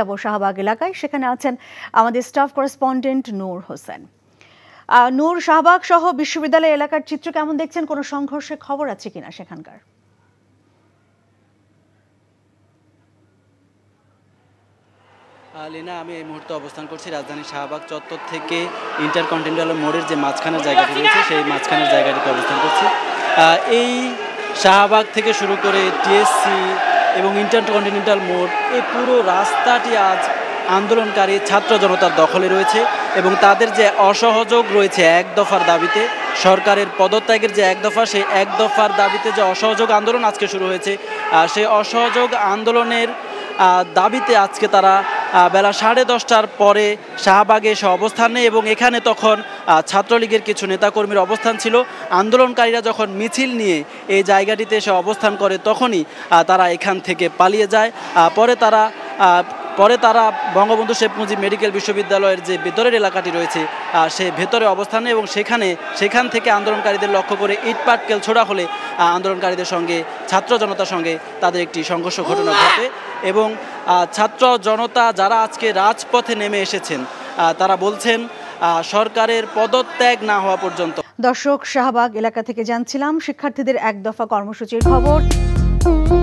যাব শাহবাগ এলাকায় সেখানে আছেন আমাদের স্টাফ করেসপন্ডেন্ট নূর হোসেন নূর শাহবাগ সহ বিশ্ববিদ্যালয় এলাকার চিত্র কেমন দেখছেন কোনো সংঘর্ষের খবর আছে কিনা সেখানকার লিনা আমি এই মুহূর্তে অবস্থান করছি রাজধানী শাহবাগ চত্বর থেকে ইন্টার কন্টিনেন্টাল মোড়ের যে মাঝখানের জায়গাটি রয়েছে সেই মাঝখানের জায়গাটিতে অবস্থান করছি এই শাহবাগ থেকে শুরু করে টিএসসি এবং ইন্টারকন্টিনেন্টাল মোড় এই পুরো রাস্তাটি আজ আন্দোলনকারী ছাত্র জনতার দখলে রয়েছে এবং তাদের যে অসহযোগ রয়েছে এক দফার দাবিতে সরকারের পদত্যাগের যে এক দফা সেই এক দফার দাবিতে যে অসহযোগ আন্দোলন আজকে শুরু হয়েছে সেই অসহযোগ আন্দোলনের দাবিতে আজকে তারা বেলা সাড়ে দশটার পরে শাহবাগে সে নেয় এবং এখানে তখন ছাত্রলীগের কিছু নেতাকর্মীর অবস্থান ছিল আন্দোলনকারীরা যখন মিছিল নিয়ে এই জায়গাটিতে সে অবস্থান করে তখনই তারা এখান থেকে পালিয়ে যায় পরে তারা পরে তারা বঙ্গবন্ধু শেখ মুজিব মেডিকেল বিশ্ববিদ্যালয়ের যে ভেতরের এলাকাটি রয়েছে সে ভেতরে অবস্থানে এবং সেখানে সেখান থেকে আন্দোলনকারীদের লক্ষ্য করে ইটপাটকেল ছোড়া হলে আন্দোলনকারীদের সঙ্গে ছাত্র জনতার সঙ্গে তাদের একটি সংঘর্ষ ঘটনা ঘটে এবং ছাত্র জনতা যারা আজকে রাজপথে নেমে এসেছেন তারা বলছেন সরকারের পদত্যাগ না হওয়া পর্যন্ত দর্শক শাহবাগ এলাকা থেকে জানছিলাম শিক্ষার্থীদের এক দফা কর্মসূচির খবর